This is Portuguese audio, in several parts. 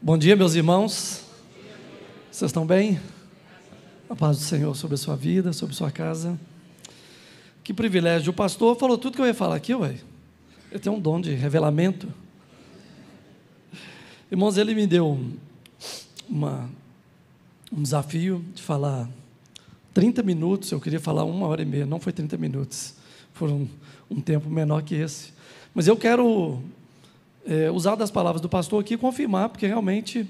Bom dia, meus irmãos. Vocês estão bem? A paz do Senhor sobre a sua vida, sobre a sua casa. Que privilégio. O pastor falou tudo que eu ia falar aqui, ué. Eu tenho um dom de revelamento. Irmãos, ele me deu uma, um desafio de falar 30 minutos. Eu queria falar uma hora e meia, não foi 30 minutos. Foram um, um tempo menor que esse. Mas eu quero é, usar das palavras do pastor aqui e confirmar, porque realmente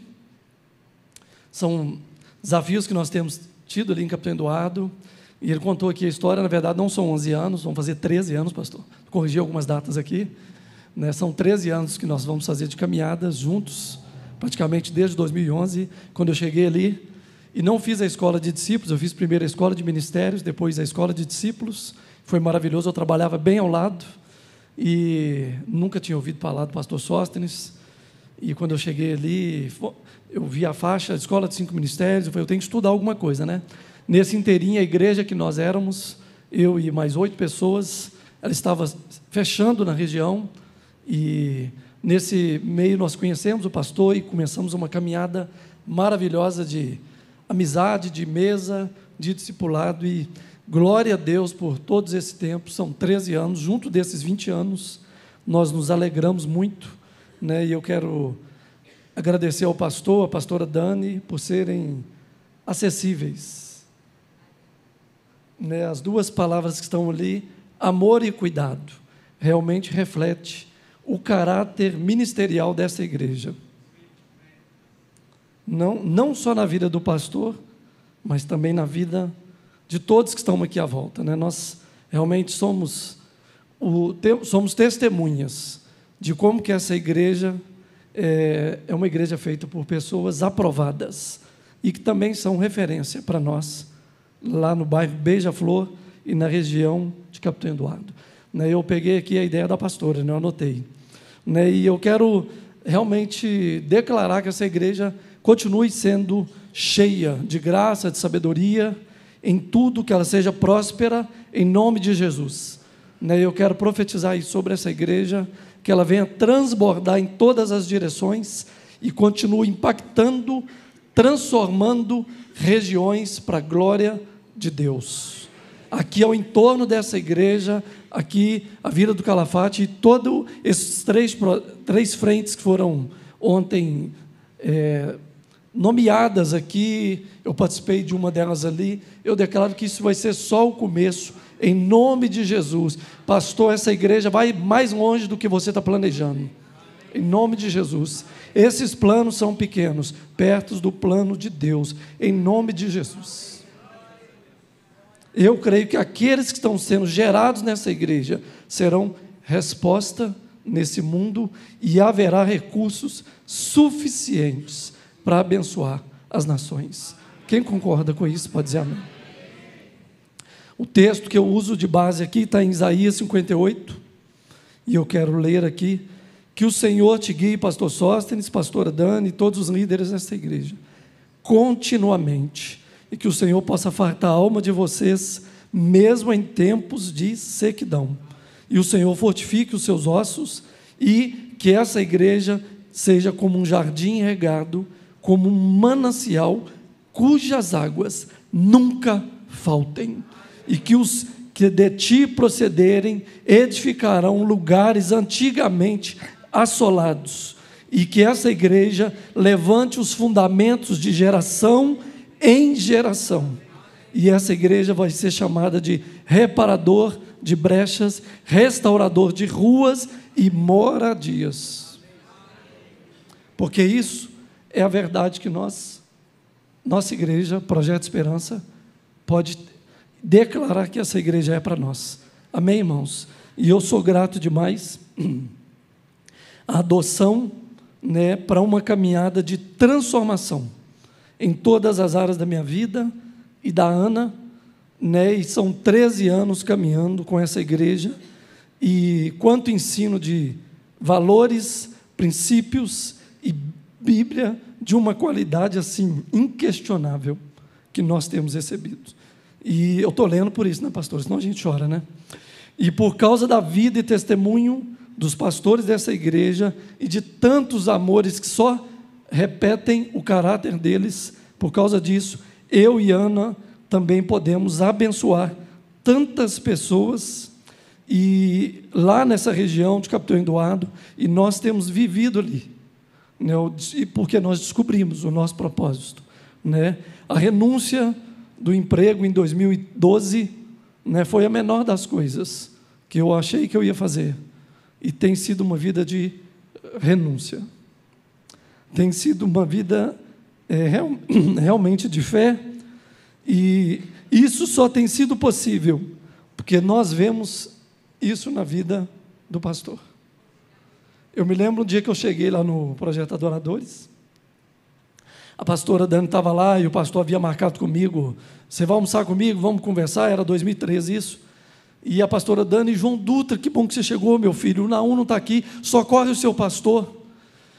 são desafios que nós temos tido ali em Capitão Eduardo. E ele contou aqui a história, na verdade não são 11 anos, vão fazer 13 anos, pastor. Corrigi algumas datas aqui. Né? São 13 anos que nós vamos fazer de caminhada juntos, praticamente desde 2011, quando eu cheguei ali. E não fiz a escola de discípulos, eu fiz primeiro a escola de ministérios, depois a escola de discípulos. Foi maravilhoso, eu trabalhava bem ao lado e nunca tinha ouvido falar do pastor Sóstenes. E quando eu cheguei ali, eu vi a faixa, a escola de cinco ministérios, eu falei, eu tenho que estudar alguma coisa, né? Nesse inteirinho, a igreja que nós éramos, eu e mais oito pessoas, ela estava fechando na região e nesse meio nós conhecemos o pastor e começamos uma caminhada maravilhosa de amizade, de mesa, de discipulado e Glória a Deus por todos esse tempo, são 13 anos, junto desses 20 anos, nós nos alegramos muito, né? E eu quero agradecer ao pastor, à pastora Dani, por serem acessíveis. Né? As duas palavras que estão ali, amor e cuidado, realmente reflete o caráter ministerial dessa igreja. Não, não só na vida do pastor, mas também na vida de todos que estão aqui à volta. Né? Nós realmente somos, o, somos testemunhas de como que essa igreja é, é uma igreja feita por pessoas aprovadas e que também são referência para nós lá no bairro Beija-Flor e na região de Capitão Eduardo. Né? Eu peguei aqui a ideia da pastora, né? eu anotei. Né? E eu quero realmente declarar que essa igreja continue sendo cheia de graça, de sabedoria, em tudo que ela seja próspera, em nome de Jesus. Né, eu quero profetizar sobre essa igreja, que ela venha transbordar em todas as direções e continue impactando, transformando regiões para a glória de Deus. Aqui ao entorno dessa igreja, aqui a Vila do Calafate e todos esses três, três frentes que foram ontem. É, nomeadas aqui, eu participei de uma delas ali. Eu declaro que isso vai ser só o começo, em nome de Jesus. Pastor, essa igreja vai mais longe do que você está planejando, em nome de Jesus. Esses planos são pequenos, perto do plano de Deus, em nome de Jesus. Eu creio que aqueles que estão sendo gerados nessa igreja serão resposta nesse mundo e haverá recursos suficientes para abençoar as nações. Quem concorda com isso pode dizer amém. O texto que eu uso de base aqui está em Isaías 58, e eu quero ler aqui. Que o Senhor te guie, pastor Sóstenes, pastora Dani, todos os líderes desta igreja, continuamente, e que o Senhor possa fartar a alma de vocês, mesmo em tempos de sequidão. E o Senhor fortifique os seus ossos, e que essa igreja seja como um jardim regado como um manancial cujas águas nunca faltem, e que os que de ti procederem edificarão lugares antigamente assolados, e que essa igreja levante os fundamentos de geração em geração. E essa igreja vai ser chamada de reparador de brechas, restaurador de ruas e moradias. Porque isso é a verdade que nós, nossa igreja, Projeto Esperança, pode declarar que essa igreja é para nós. Amém, irmãos? E eu sou grato demais. A adoção né, para uma caminhada de transformação em todas as áreas da minha vida e da Ana, né, e são 13 anos caminhando com essa igreja, e quanto ensino de valores, princípios e Bíblia de uma qualidade assim inquestionável que nós temos recebido. E eu estou lendo por isso, né, pastor? Senão a gente chora, né? E por causa da vida e testemunho dos pastores dessa igreja e de tantos amores que só repetem o caráter deles, por causa disso, eu e Ana também podemos abençoar tantas pessoas e lá nessa região de Capitão Eduardo, e nós temos vivido ali né? e porque nós descobrimos o nosso propósito. Né? A renúncia do emprego em 2012 né, foi a menor das coisas que eu achei que eu ia fazer. E tem sido uma vida de eh, renúncia. Tem sido uma vida é, real, realmente de fé. E isso só tem sido possível porque nós vemos isso na vida do pastor. Eu me lembro um dia que eu cheguei lá no Projeto Adoradores. A pastora Dani estava lá e o pastor havia marcado comigo: você vai almoçar comigo? Vamos conversar? Era 2013 isso. E a pastora Dani, João Dutra, que bom que você chegou, meu filho. O Naum não está aqui, socorre o seu pastor.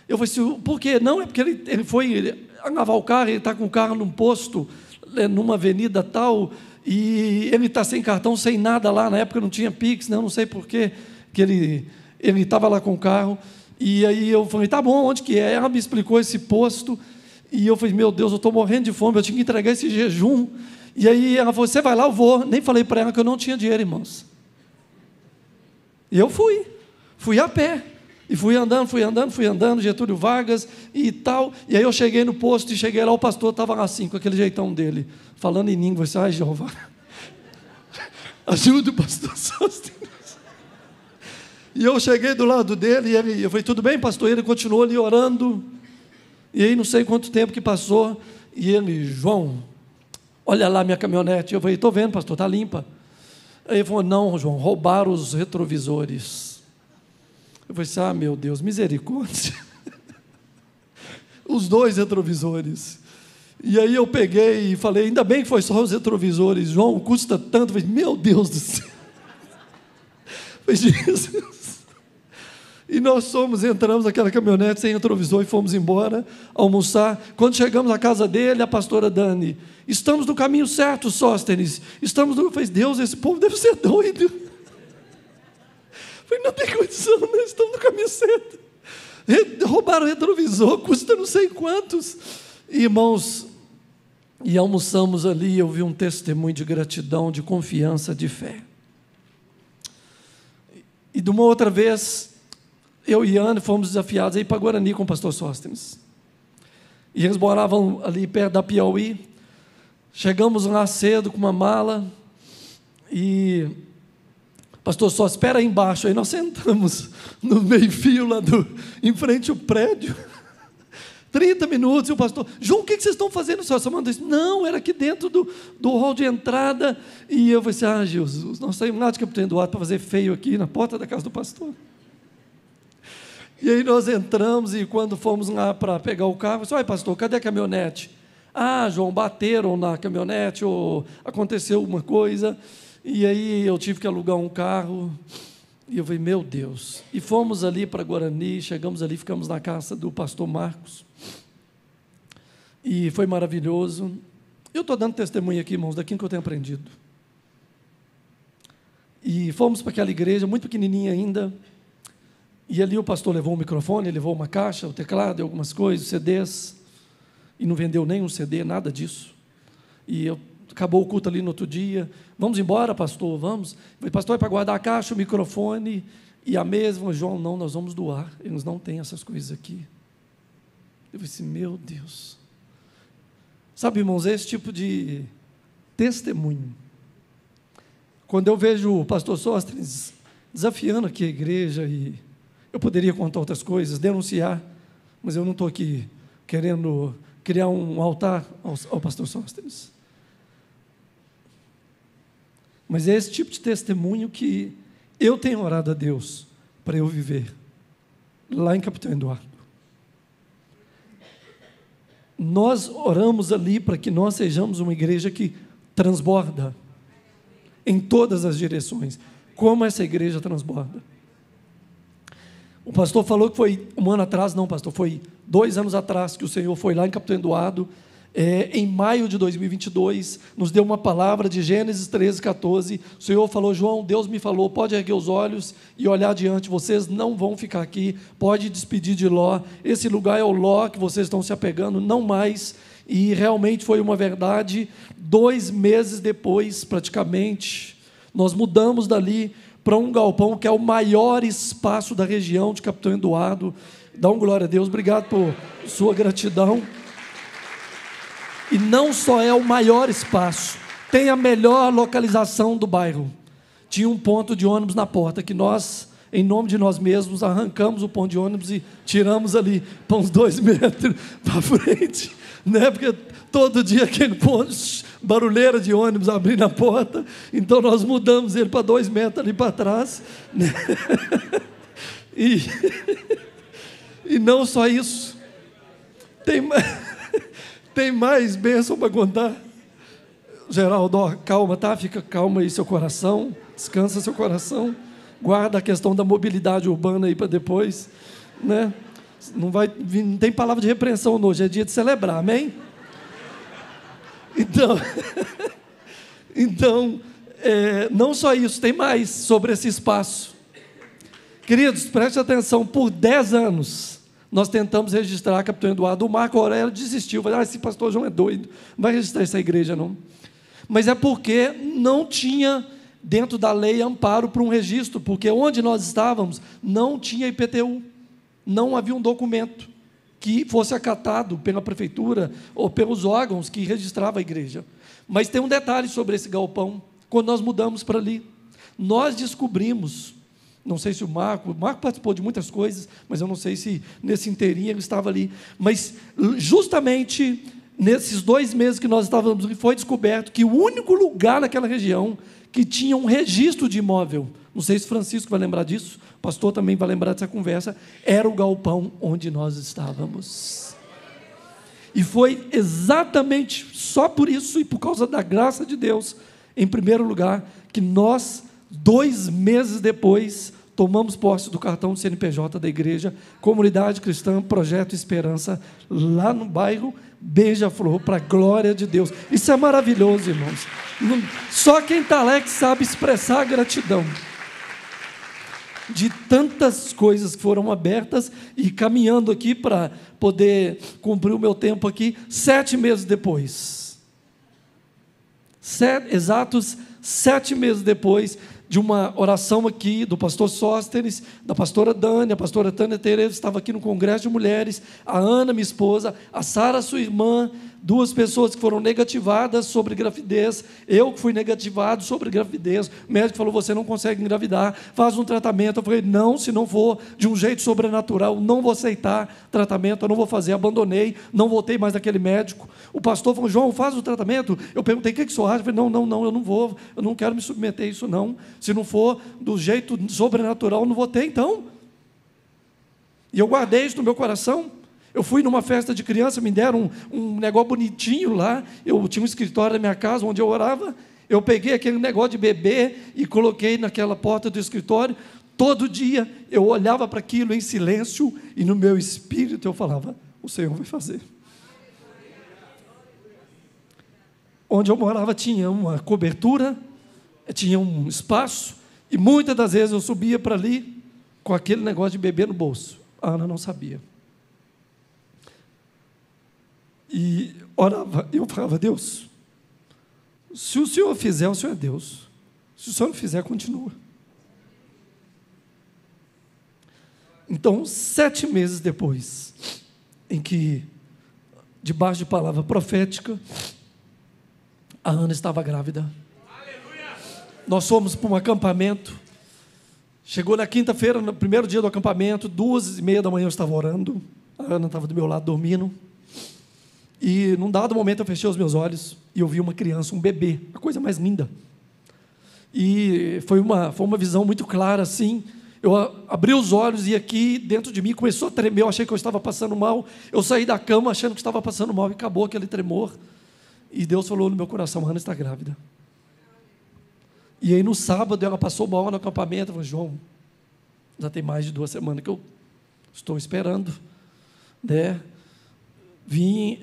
Eu falei assim: por quê? Não, é porque ele, ele foi agavar o carro, ele está com o carro num posto, né, numa avenida tal, e ele está sem cartão, sem nada lá. Na época não tinha Pix, né? eu não sei porquê que ele ele estava lá com o carro, e aí eu falei, tá bom, onde que é? Ela me explicou esse posto, e eu falei, meu Deus, eu estou morrendo de fome, eu tinha que entregar esse jejum. E aí ela falou, você vai lá, eu vou. Nem falei para ela que eu não tinha dinheiro, irmãos. E eu fui, fui a pé. E fui andando, fui andando, fui andando, Getúlio Vargas e tal. E aí eu cheguei no posto e cheguei lá, o pastor estava lá assim, com aquele jeitão dele, falando em língua. Eu disse, ai, Jeová, ajuda o pastor e eu cheguei do lado dele e ele, eu falei, tudo bem, pastor? E ele continuou ali orando. E aí não sei quanto tempo que passou. E ele, João, olha lá minha caminhonete. Eu falei, estou vendo, pastor, está limpa. Aí ele falou, não, João, roubaram os retrovisores. Eu falei assim, ah, meu Deus, misericórdia. os dois retrovisores. E aí eu peguei e falei, ainda bem que foi só os retrovisores, João, custa tanto. Eu falei, meu Deus do céu. Eu falei, Jesus. E nós somos, entramos naquela caminhonete sem retrovisor e fomos embora almoçar. Quando chegamos à casa dele, a pastora Dani, estamos no caminho certo, Sóstenes. Estamos no. Eu falei, Deus, esse povo deve ser doido. falei, não tem condição, né? estamos no caminho certo. Roubaram o retrovisor, custa não sei quantos. Irmãos, e almoçamos ali, eu vi um testemunho de gratidão, de confiança, de fé. E de uma outra vez, eu e Ana fomos desafiados a ir para Guarani com o pastor Sóstenes. E eles moravam ali perto da Piauí. Chegamos lá cedo com uma mala e pastor só espera aí embaixo. Aí nós sentamos no meio-fio lá do, em frente ao prédio. 30 minutos, e o pastor, João, o que vocês estão fazendo? só mandou isso. Não, era aqui dentro do, do hall de entrada. E eu falei assim: ah, Jesus, nós saímos lá de Capitão Eduardo para fazer feio aqui na porta da casa do pastor. E aí nós entramos e quando fomos lá para pegar o carro, eu disse, assim, pastor, cadê a caminhonete? Ah, João, bateram na caminhonete, ou aconteceu uma coisa, e aí eu tive que alugar um carro. E eu falei, meu Deus. E fomos ali para Guarani, chegamos ali, ficamos na casa do pastor Marcos. E foi maravilhoso. Eu estou dando testemunho aqui, irmãos, daquilo que eu tenho aprendido. E fomos para aquela igreja, muito pequenininha ainda, e ali o pastor levou o microfone, levou uma caixa, o teclado, algumas coisas, CDs, e não vendeu nenhum CD, nada disso. E eu, acabou o culto ali no outro dia. Vamos embora, pastor, vamos. Falei, pastor, é para guardar a caixa, o microfone e a mesma. João, não, nós vamos doar. Eles não têm essas coisas aqui. Eu disse, assim, meu Deus. Sabe, irmãos, é esse tipo de testemunho. Quando eu vejo o pastor Sostres desafiando aqui a igreja e eu poderia contar outras coisas, denunciar, mas eu não estou aqui querendo criar um altar ao, ao pastor Sóstenes. Mas é esse tipo de testemunho que eu tenho orado a Deus para eu viver lá em Capitão Eduardo. Nós oramos ali para que nós sejamos uma igreja que transborda em todas as direções. Como essa igreja transborda? O pastor falou que foi um ano atrás, não, pastor, foi dois anos atrás que o Senhor foi lá em Capitão Eduardo, é, em maio de 2022, nos deu uma palavra de Gênesis 13, 14. O Senhor falou: João, Deus me falou, pode erguer os olhos e olhar adiante, vocês não vão ficar aqui, pode despedir de Ló. Esse lugar é o Ló que vocês estão se apegando, não mais. E realmente foi uma verdade. Dois meses depois, praticamente, nós mudamos dali para um galpão que é o maior espaço da região de Capitão Eduardo. Dá um glória a Deus, obrigado por sua gratidão. E não só é o maior espaço, tem a melhor localização do bairro. Tinha um ponto de ônibus na porta que nós, em nome de nós mesmos, arrancamos o ponto de ônibus e tiramos ali para uns dois metros para frente, né? Porque todo dia aquele ponto barulheira de ônibus abrindo a porta, então nós mudamos ele para dois metros ali para trás. Né? e, e não só isso, tem, tem mais bênção para contar. Geraldo, ó, calma, tá? Fica calma aí seu coração, descansa seu coração, guarda a questão da mobilidade urbana aí para depois, né? Não vai, não tem palavra de repreensão hoje, é dia de celebrar, amém? Então, então é, não só isso, tem mais sobre esse espaço. Queridos, preste atenção, por 10 anos nós tentamos registrar a Capitão Eduardo, o Marco Aurélio desistiu, falou, ah, esse pastor João é doido, não vai registrar essa igreja não. Mas é porque não tinha dentro da lei amparo para um registro, porque onde nós estávamos não tinha IPTU, não havia um documento que fosse acatado pela prefeitura ou pelos órgãos que registrava a igreja. Mas tem um detalhe sobre esse galpão. Quando nós mudamos para ali, nós descobrimos, não sei se o Marco, o Marco participou de muitas coisas, mas eu não sei se nesse inteirinho ele estava ali, mas justamente nesses dois meses que nós estávamos, foi descoberto que o único lugar naquela região que tinha um registro de imóvel não sei se Francisco vai lembrar disso, o pastor também vai lembrar dessa conversa, era o galpão onde nós estávamos. E foi exatamente só por isso e por causa da graça de Deus, em primeiro lugar, que nós, dois meses depois, tomamos posse do cartão do CNPJ da igreja, Comunidade Cristã, Projeto Esperança, lá no bairro Beija-Flor, para a glória de Deus. Isso é maravilhoso, irmãos. Só quem está lá é que sabe expressar a gratidão de tantas coisas que foram abertas e caminhando aqui para poder cumprir o meu tempo aqui, sete meses depois. exatos sete meses depois de uma oração aqui do pastor Sóstenes, da pastora Dani, a pastora Tânia Tereza estava aqui no Congresso de Mulheres, a Ana, minha esposa, a Sara, sua irmã, duas pessoas que foram negativadas sobre gravidez, eu que fui negativado sobre gravidez, o médico falou, você não consegue engravidar, faz um tratamento, eu falei, não, se não for de um jeito sobrenatural, não vou aceitar tratamento, eu não vou fazer, abandonei, não voltei mais naquele médico, o pastor falou, João, faz o tratamento, eu perguntei, o que, é que o acha? Eu falei, não, não, não, eu não vou, eu não quero me submeter a isso não, se não for do jeito sobrenatural, eu não vou ter então, e eu guardei isso no meu coração, eu fui numa festa de criança, me deram um, um negócio bonitinho lá. Eu tinha um escritório na minha casa onde eu orava. Eu peguei aquele negócio de bebê e coloquei naquela porta do escritório. Todo dia eu olhava para aquilo em silêncio e no meu espírito eu falava: O Senhor vai fazer. Onde eu morava tinha uma cobertura, tinha um espaço, e muitas das vezes eu subia para ali com aquele negócio de bebê no bolso. A Ana não sabia. e orava, eu falava, Deus, se o Senhor fizer, o Senhor é Deus. Se o Senhor não fizer, continua. Então, sete meses depois, em que, debaixo de palavra profética, a Ana estava grávida. Aleluia! Nós fomos para um acampamento. Chegou na quinta-feira, no primeiro dia do acampamento, duas e meia da manhã eu estava orando. A Ana estava do meu lado dormindo. E num dado momento eu fechei os meus olhos e eu vi uma criança, um bebê, a coisa mais linda. E foi uma, foi uma visão muito clara assim. Eu abri os olhos e aqui dentro de mim começou a tremer. Eu achei que eu estava passando mal. Eu saí da cama achando que estava passando mal e acabou aquele tremor. E Deus falou no meu coração: Ana está grávida. E aí no sábado ela passou mal no acampamento. Eu falei, João, já tem mais de duas semanas que eu estou esperando. Né? Vim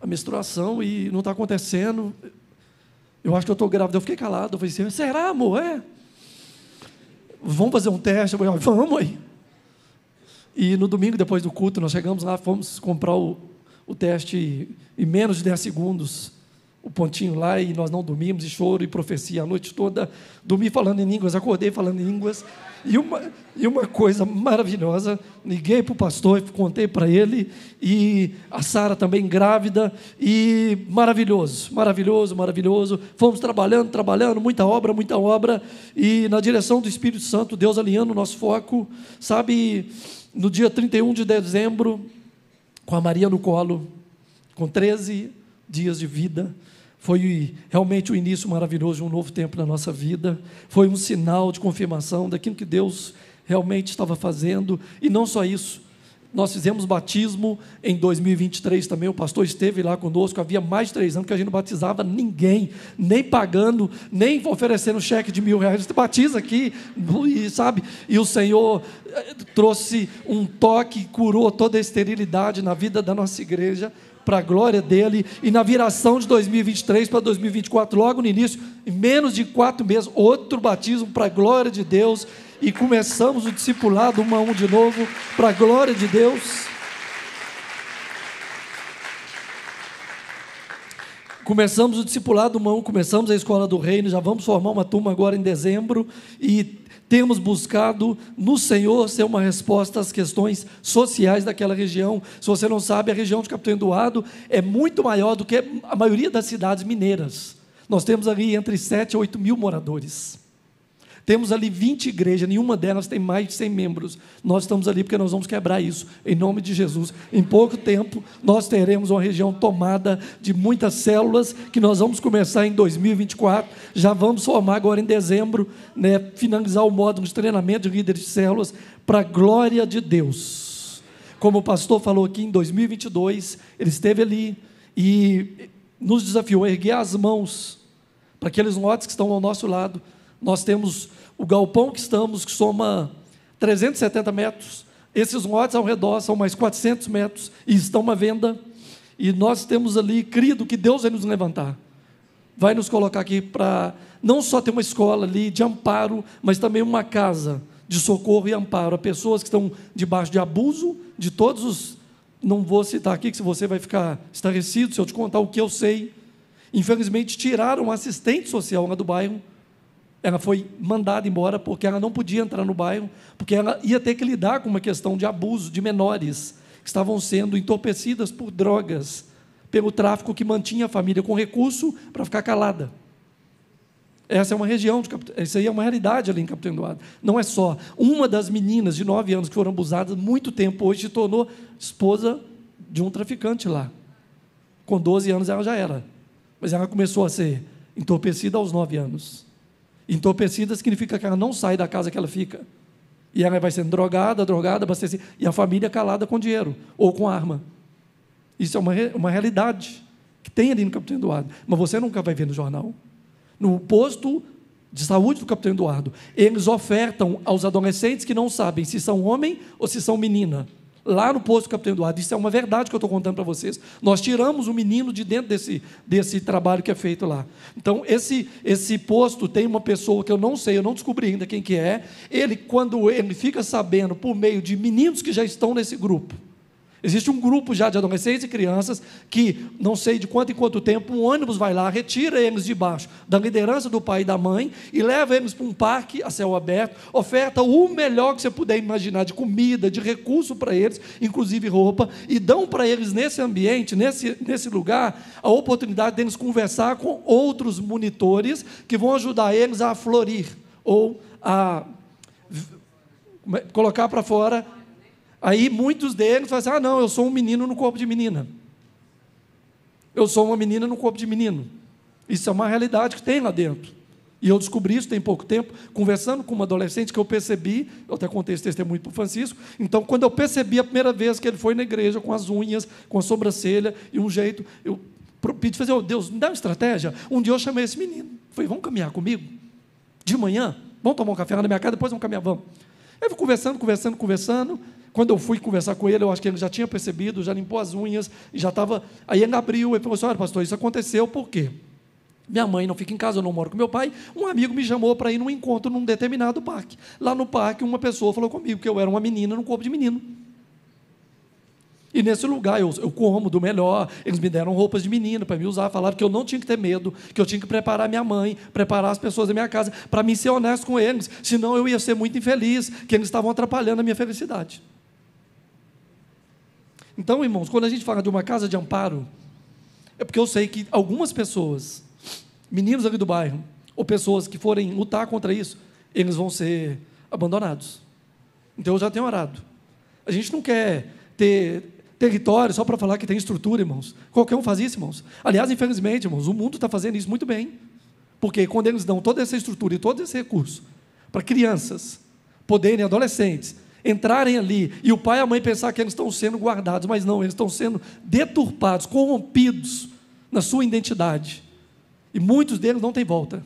a menstruação e não está acontecendo. Eu acho que eu estou grávida. Eu fiquei calado. Eu falei assim, será, amor? É? Vamos fazer um teste? Eu falei, ah, vamos aí. E no domingo, depois do culto, nós chegamos lá, fomos comprar o, o teste e, menos de 10 segundos o pontinho lá e nós não dormimos, e choro e profecia a noite toda. Dormi falando em línguas, acordei falando em línguas. E uma, e uma coisa maravilhosa, liguei para o pastor, contei para ele, e a Sara também grávida, e maravilhoso, maravilhoso, maravilhoso. Fomos trabalhando, trabalhando, muita obra, muita obra, e na direção do Espírito Santo, Deus alinhando o nosso foco, sabe, no dia 31 de dezembro, com a Maria no colo, com 13 dias de vida, foi realmente o início maravilhoso de um novo tempo na nossa vida. Foi um sinal de confirmação daquilo que Deus realmente estava fazendo. E não só isso, nós fizemos batismo em 2023 também. O pastor esteve lá conosco. Havia mais de três anos que a gente não batizava ninguém, nem pagando, nem oferecendo cheque de mil reais. Você batiza aqui, e, sabe? E o Senhor eh, trouxe um toque, curou toda a esterilidade na vida da nossa igreja para a glória dele. E na viração de 2023 para 2024, logo no início, em menos de quatro meses, outro batismo para a glória de Deus. E começamos o discipulado um a um de novo, para a glória de Deus. começamos o discipulado mão, começamos a escola do reino, já vamos formar uma turma agora em dezembro e temos buscado no Senhor ser uma resposta às questões sociais daquela região. Se você não sabe, a região de Capitão Eduardo é muito maior do que a maioria das cidades mineiras. Nós temos ali entre 7 e 8 mil moradores. Temos ali 20 igrejas, nenhuma delas tem mais de 100 membros. Nós estamos ali porque nós vamos quebrar isso, em nome de Jesus. Em pouco tempo, nós teremos uma região tomada de muitas células, que nós vamos começar em 2024. Já vamos formar agora em dezembro, né, finalizar o módulo de treinamento de líderes de células, para a glória de Deus. Como o pastor falou aqui, em 2022, ele esteve ali e nos desafiou a erguer as mãos para aqueles lotes que estão ao nosso lado. Nós temos o galpão que estamos, que soma 370 metros, esses lotes ao redor são mais 400 metros e estão à venda. E nós temos ali crido que Deus vai nos levantar. Vai nos colocar aqui para não só ter uma escola ali de amparo, mas também uma casa de socorro e amparo a pessoas que estão debaixo de abuso, de todos os. Não vou citar aqui, que se você vai ficar estarrecido se eu te contar o que eu sei. Infelizmente, tiraram o assistente social lá do bairro ela foi mandada embora porque ela não podia entrar no bairro, porque ela ia ter que lidar com uma questão de abuso de menores que estavam sendo entorpecidas por drogas, pelo tráfico que mantinha a família com recurso para ficar calada. Essa é uma região, de, isso aí é uma realidade ali em Capitão Eduardo. Não é só. Uma das meninas de 9 anos que foram abusadas muito tempo hoje se tornou esposa de um traficante lá. Com 12 anos ela já era. Mas ela começou a ser entorpecida aos 9 anos. Entorpecida significa que ela não sai da casa que ela fica. E ela vai sendo drogada, drogada, abastecida. E a família calada com dinheiro ou com arma. Isso é uma, uma realidade que tem ali no Capitão Eduardo. Mas você nunca vai ver no jornal. No posto de saúde do Capitão Eduardo, eles ofertam aos adolescentes que não sabem se são homem ou se são menina lá no posto do Capitão Eduardo. Isso é uma verdade que eu estou contando para vocês. Nós tiramos o menino de dentro desse, desse trabalho que é feito lá. Então, esse, esse posto tem uma pessoa que eu não sei, eu não descobri ainda quem que é. Ele, quando ele fica sabendo por meio de meninos que já estão nesse grupo, Existe um grupo já de adolescentes e crianças que, não sei de quanto em quanto tempo, um ônibus vai lá, retira eles de baixo da liderança do pai e da mãe e leva eles para um parque a céu aberto, oferta o melhor que você puder imaginar de comida, de recurso para eles, inclusive roupa, e dão para eles nesse ambiente, nesse, nesse lugar, a oportunidade deles conversar com outros monitores que vão ajudar eles a florir ou a é, colocar para fora Aí muitos deles falam assim: ah, não, eu sou um menino no corpo de menina. Eu sou uma menina no corpo de menino. Isso é uma realidade que tem lá dentro. E eu descobri isso tem pouco tempo, conversando com uma adolescente que eu percebi, eu até contei esse testemunho para o Francisco. Então, quando eu percebi a primeira vez que ele foi na igreja com as unhas, com a sobrancelha e um jeito, eu pedi fazer, oh, Deus, me dá uma estratégia. Um dia eu chamei esse menino, falei, vamos caminhar comigo? De manhã? Vamos tomar um café na minha casa, depois vamos caminhar, vamos. Eu fui conversando, conversando, conversando. Quando eu fui conversar com ele, eu acho que ele já tinha percebido, já limpou as unhas, já estava. Aí ele abriu e falou assim: olha, pastor, isso aconteceu por quê? Minha mãe não fica em casa, eu não moro com meu pai. Um amigo me chamou para ir num encontro num determinado parque. Lá no parque, uma pessoa falou comigo que eu era uma menina no corpo de menino. E nesse lugar eu, eu como do melhor. Eles me deram roupas de menino para me usar, falaram que eu não tinha que ter medo, que eu tinha que preparar minha mãe, preparar as pessoas da minha casa, para mim ser honesto com eles, senão eu ia ser muito infeliz, que eles estavam atrapalhando a minha felicidade. Então, irmãos, quando a gente fala de uma casa de amparo, é porque eu sei que algumas pessoas, meninos ali do bairro, ou pessoas que forem lutar contra isso, eles vão ser abandonados. Então eu já tenho orado. A gente não quer ter território só para falar que tem estrutura, irmãos. Qualquer um faz isso, irmãos. Aliás, infelizmente, irmãos, o mundo está fazendo isso muito bem. Porque quando eles dão toda essa estrutura e todo esse recurso para crianças poderem, adolescentes, entrarem ali e o pai e a mãe pensar que eles estão sendo guardados, mas não, eles estão sendo deturpados, corrompidos na sua identidade. E muitos deles não têm volta.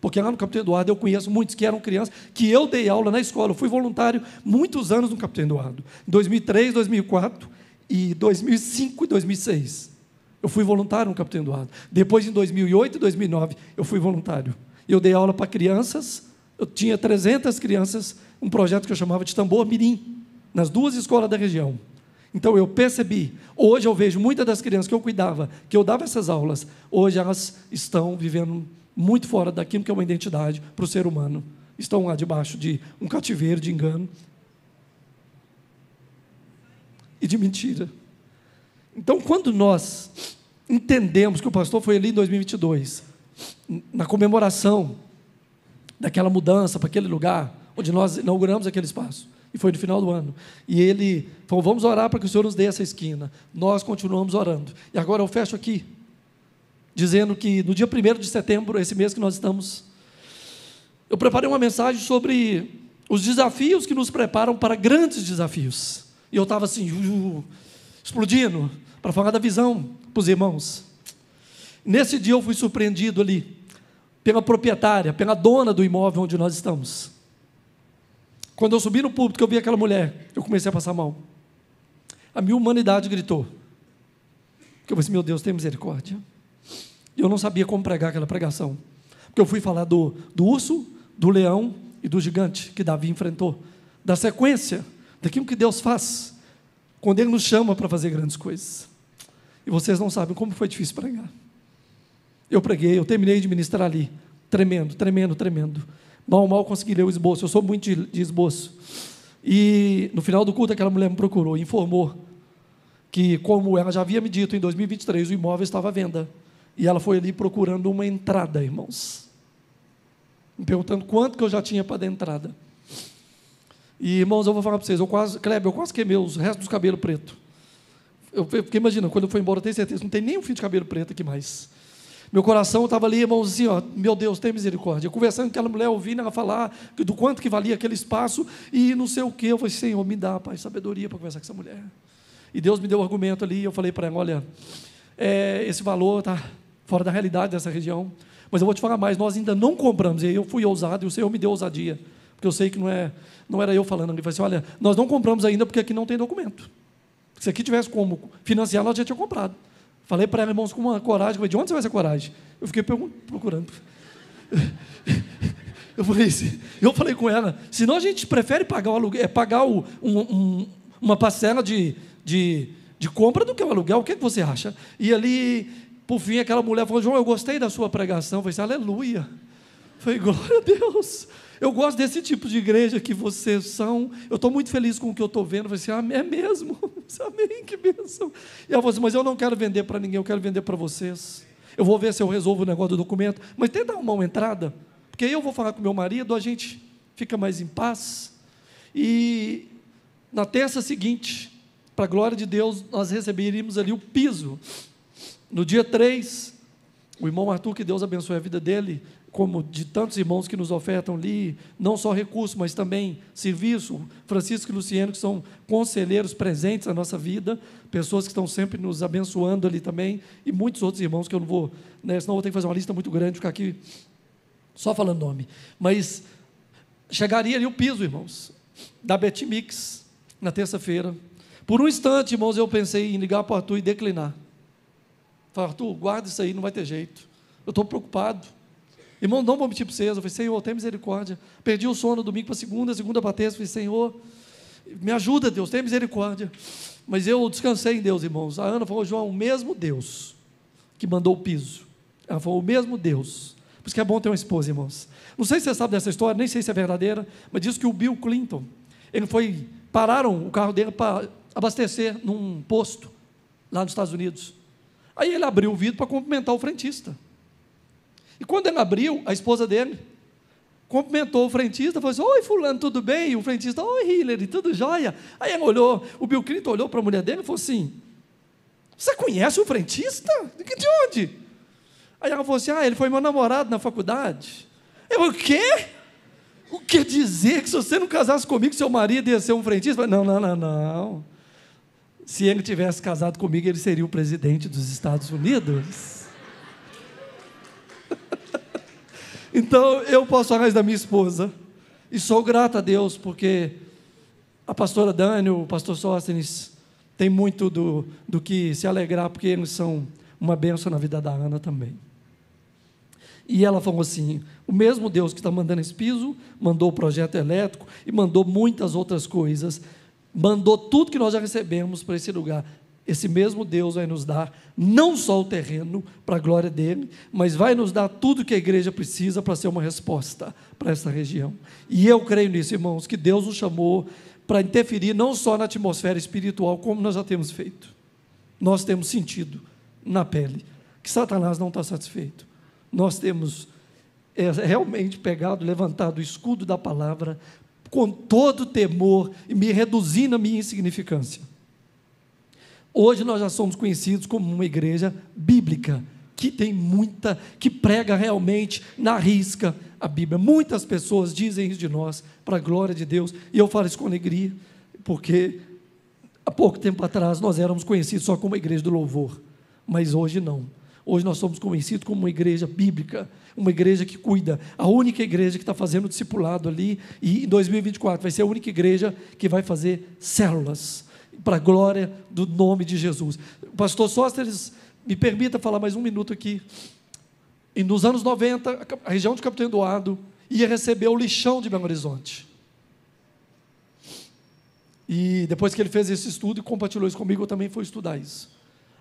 Porque lá no Capitão Eduardo eu conheço muitos que eram crianças, que eu dei aula na escola, eu fui voluntário muitos anos no Capitão Eduardo. Em 2003, 2004, e 2005 e 2006. Eu fui voluntário no Capitão Eduardo. Depois, em 2008 e 2009, eu fui voluntário. Eu dei aula para crianças. Eu tinha 300 crianças, um projeto que eu chamava de Tambor Mirim, nas duas escolas da região. Então, eu percebi. Hoje, eu vejo muitas das crianças que eu cuidava, que eu dava essas aulas, hoje elas estão vivendo muito fora daquilo que é uma identidade para o ser humano. Estão lá debaixo de um cativeiro de engano, e de mentira. Então, quando nós entendemos que o pastor foi ali em 2022, na comemoração daquela mudança para aquele lugar, onde nós inauguramos aquele espaço, e foi no final do ano, e ele falou: Vamos orar para que o Senhor nos dê essa esquina. Nós continuamos orando. E agora eu fecho aqui, dizendo que no dia 1 de setembro, esse mês que nós estamos, eu preparei uma mensagem sobre os desafios que nos preparam para grandes desafios. E eu estava assim, uh, uh explodindo, para falar da visão para os irmãos. Nesse dia eu fui surpreendido ali, pela proprietária, pela dona do imóvel onde nós estamos. Quando eu subi no público eu vi aquela mulher, eu comecei a passar mal. A minha humanidade gritou. Porque eu disse assim, meu Deus, tem misericórdia. E eu não sabia como pregar aquela pregação. Porque eu fui falar do, do urso, do leão e do gigante que Davi enfrentou. Da sequência daquilo que Deus faz quando Ele nos chama para fazer grandes coisas. E vocês não sabem como foi difícil pregar. Eu preguei, eu terminei de ministrar ali, tremendo, tremendo, tremendo. Mal, mal consegui ler o esboço, eu sou muito de, de esboço. E no final do culto, aquela mulher me procurou informou que, como ela já havia me dito, em 2023 o imóvel estava à venda. E ela foi ali procurando uma entrada, irmãos. Me perguntando quanto que eu já tinha para dar entrada. E, irmãos, eu vou falar para vocês, eu quase, Kleber, eu quase queimei os restos dos cabelos preto. Eu, fiquei imaginando, quando eu fui embora, eu tenho certeza, não tem nem um fio de cabelo preto aqui mais. Meu coração estava ali, irmãos, assim, ó, meu Deus, tem misericórdia. conversando com aquela mulher, ouvindo ela falar do quanto que valia aquele espaço e não sei o quê. Eu falei, Senhor, me dá, Pai, sabedoria para conversar com essa mulher. E Deus me deu um argumento ali, eu falei para ela, olha, é, esse valor está fora da realidade dessa região. Mas eu vou te falar mais, nós ainda não compramos. E aí eu fui ousado e o Senhor me deu ousadia porque eu sei que não, é, não era eu falando. Ele falou assim: olha, nós não compramos ainda porque aqui não tem documento. Se aqui tivesse como financiar, nós já tinha comprado. Falei para ela, irmãos, com uma coragem. Eu falei, de onde você vai essa coragem? Eu fiquei procurando. Eu falei, assim, eu falei com ela, senão a gente prefere pagar o aluguel, é pagar o, um, um, uma parcela de, de, de compra do que o aluguel. O que, é que você acha? E ali, por fim, aquela mulher falou, João, eu gostei da sua pregação. Eu falei, aleluia. Eu falei, glória a Deus. Eu gosto desse tipo de igreja que vocês são. Eu estou muito feliz com o que eu estou vendo. Eu falei assim, ah, é mesmo? Amém, que bênção. E ela falou assim, mas eu não quero vender para ninguém, eu quero vender para vocês. Eu vou ver se eu resolvo o negócio do documento. Mas tenta uma entrada, porque aí eu vou falar com meu marido, a gente fica mais em paz. E na terça seguinte, para a glória de Deus, nós receberíamos ali o piso. No dia 3, o irmão Arthur, que Deus abençoe a vida dele, como de tantos irmãos que nos ofertam ali, não só recurso mas também serviço. Francisco e Luciano, que são conselheiros presentes na nossa vida, pessoas que estão sempre nos abençoando ali também, e muitos outros irmãos que eu não vou, né, senão vou ter que fazer uma lista muito grande, ficar aqui só falando nome. Mas chegaria ali o piso, irmãos, da Mix na terça-feira. Por um instante, irmãos, eu pensei em ligar para o Arthur e declinar. Falei, Arthur, guarda isso aí, não vai ter jeito. Eu estou preocupado Irmão, não vou mentir para vocês. Eu falei, Senhor, tem misericórdia. Perdi o sono domingo para segunda, segunda para terça. Eu falei, Senhor, me ajuda, Deus, tem misericórdia. Mas eu descansei em Deus, irmãos. A Ana falou, João, é o mesmo Deus que mandou o piso. Ela falou, o mesmo Deus. Por isso que é bom ter uma esposa, irmãos. Não sei se você sabe dessa história, nem sei se é verdadeira, mas diz que o Bill Clinton, ele foi, pararam o carro dele para abastecer num posto lá nos Estados Unidos. Aí ele abriu o vidro para cumprimentar o frentista. E quando ele abriu, a esposa dele cumprimentou o frentista, falou assim, oi fulano, tudo bem? E o frentista, oi Hillary, tudo jóia? Aí ele olhou, o Bill Clinton olhou para a mulher dele e falou assim, você conhece o frentista? De onde? Aí ela falou assim, ah, ele foi meu namorado na faculdade. Eu, o quê? O que dizer que se você não casasse comigo, seu marido ia ser um frentista? não, não, não, não. Se ele tivesse casado comigo, ele seria o presidente dos Estados Unidos. Então eu posso atrás da minha esposa. E sou grato a Deus, porque a pastora Dani, o pastor Sóstenes, tem muito do, do que se alegrar, porque eles são uma bênção na vida da Ana também. E ela falou assim: o mesmo Deus que está mandando esse piso, mandou o projeto elétrico e mandou muitas outras coisas, mandou tudo que nós já recebemos para esse lugar esse mesmo Deus vai nos dar não só o terreno para a glória dele, mas vai nos dar tudo que a igreja precisa para ser uma resposta para essa região. E eu creio nisso, irmãos, que Deus nos chamou para interferir não só na atmosfera espiritual, como nós já temos feito. Nós temos sentido na pele que Satanás não está satisfeito. Nós temos é, realmente pegado, levantado o escudo da palavra com todo temor e me reduzindo a minha insignificância Hoje nós já somos conhecidos como uma igreja bíblica, que tem muita, que prega realmente na risca a Bíblia. Muitas pessoas dizem isso de nós, para a glória de Deus, e eu falo isso com alegria, porque há pouco tempo atrás nós éramos conhecidos só como a igreja do louvor, mas hoje não. Hoje nós somos conhecidos como uma igreja bíblica, uma igreja que cuida, a única igreja que está fazendo discipulado ali, e em 2024 vai ser a única igreja que vai fazer células para a glória do nome de Jesus. Pastor Sósteres, me permita falar mais um minuto aqui. E nos anos 90, a região de Capitão Eduardo ia receber o lixão de Belo Horizonte. E depois que ele fez esse estudo e compartilhou isso comigo, eu também fui estudar isso.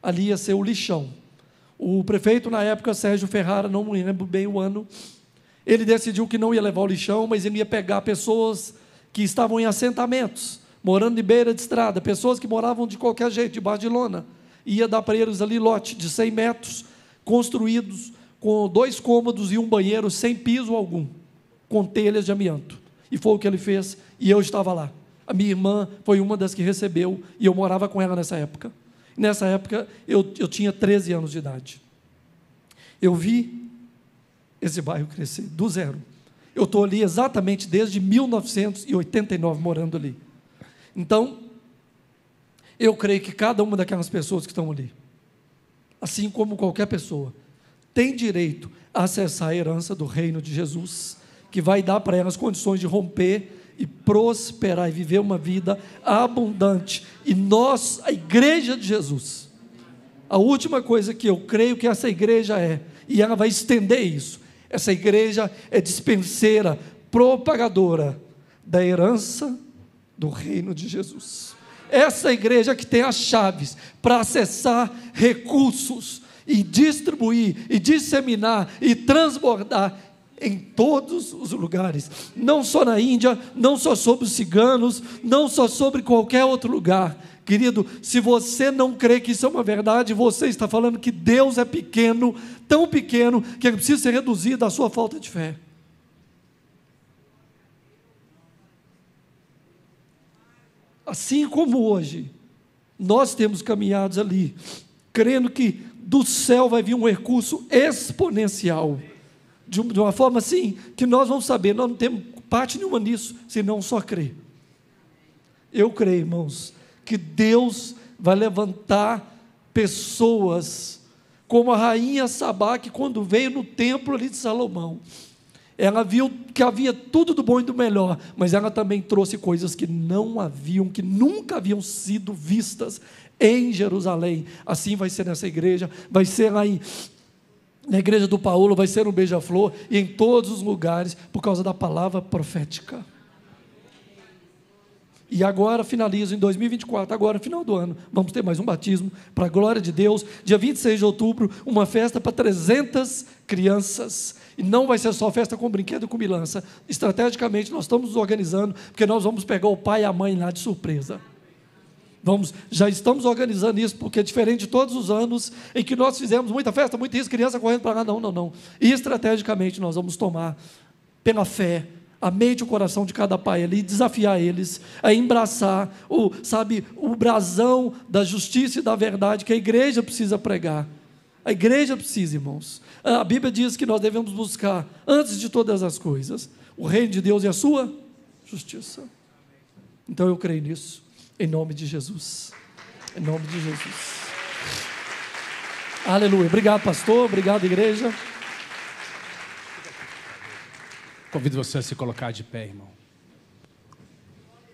Ali ia ser o lixão. O prefeito, na época, Sérgio Ferrara, não me lembro bem o ano, ele decidiu que não ia levar o lixão, mas ele ia pegar pessoas que estavam em assentamentos morando de beira de estrada, pessoas que moravam de qualquer jeito, debaixo de lona. Ia dar para eles ali lote de 100 metros, construídos com dois cômodos e um banheiro sem piso algum, com telhas de amianto. E foi o que ele fez, e eu estava lá. A minha irmã foi uma das que recebeu, e eu morava com ela nessa época. Nessa época, eu, eu tinha 13 anos de idade. Eu vi esse bairro crescer do zero. Eu estou ali exatamente desde 1989, morando ali. Então, eu creio que cada uma daquelas pessoas que estão ali, assim como qualquer pessoa, tem direito a acessar a herança do reino de Jesus, que vai dar para elas condições de romper e prosperar e viver uma vida abundante. E nós, a igreja de Jesus, a última coisa que eu creio que essa igreja é, e ela vai estender isso. Essa igreja é dispenseira, propagadora da herança do reino de Jesus. Essa é igreja que tem as chaves para acessar recursos e distribuir, e disseminar, e transbordar em todos os lugares, não só na Índia, não só sobre os ciganos, não só sobre qualquer outro lugar. Querido, se você não crê que isso é uma verdade, você está falando que Deus é pequeno, tão pequeno, que ele precisa ser reduzido à sua falta de fé. assim como hoje, nós temos caminhado ali, crendo que do céu vai vir um recurso exponencial, de uma forma assim, que nós vamos saber, nós não temos parte nenhuma nisso, senão só crer. Eu creio, irmãos, que Deus vai levantar pessoas, como a rainha Sabá, que quando veio no templo ali de Salomão, ela viu que havia tudo do bom e do melhor, mas ela também trouxe coisas que não haviam, que nunca haviam sido vistas em Jerusalém. Assim vai ser nessa igreja, vai ser lá em na igreja do Paulo, vai ser um beija-flor e em todos os lugares por causa da palavra profética. E agora finalizo em 2024, agora no final do ano, vamos ter mais um batismo para a glória de Deus. Dia 26 de outubro, uma festa para 300 crianças. E não vai ser só festa com brinquedo e com bilança. Estrategicamente nós estamos nos organizando, porque nós vamos pegar o pai e a mãe lá de surpresa. Vamos, já estamos organizando isso, porque é diferente de todos os anos em que nós fizemos muita festa, muita isso, criança correndo para lá, não, não, não. E estrategicamente nós vamos tomar pela fé e o coração de cada pai ali, desafiar eles a é embraçar o, sabe, o brasão da justiça e da verdade que a igreja precisa pregar. A igreja precisa, irmãos. Ah, a Bíblia diz que nós devemos buscar, antes de todas as coisas, o reino de Deus e a sua justiça. Então eu creio nisso, em nome de Jesus. Em nome de Jesus. Aleluia. Obrigado, pastor. Obrigado, igreja. Convido você a se colocar de pé, irmão.